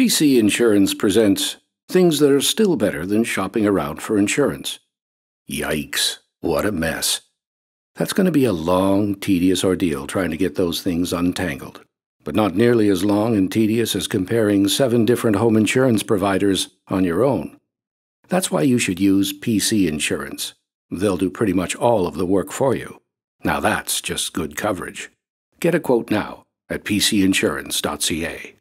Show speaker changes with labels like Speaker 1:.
Speaker 1: PC Insurance presents things that are still better than shopping around for insurance. Yikes, what a mess. That's going to be a long, tedious ordeal trying to get those things untangled, but not nearly as long and tedious as comparing seven different home insurance providers on your own. That's why you should use PC Insurance. They'll do pretty much all of the work for you. Now that's just good coverage. Get a quote now at pcinsurance.ca.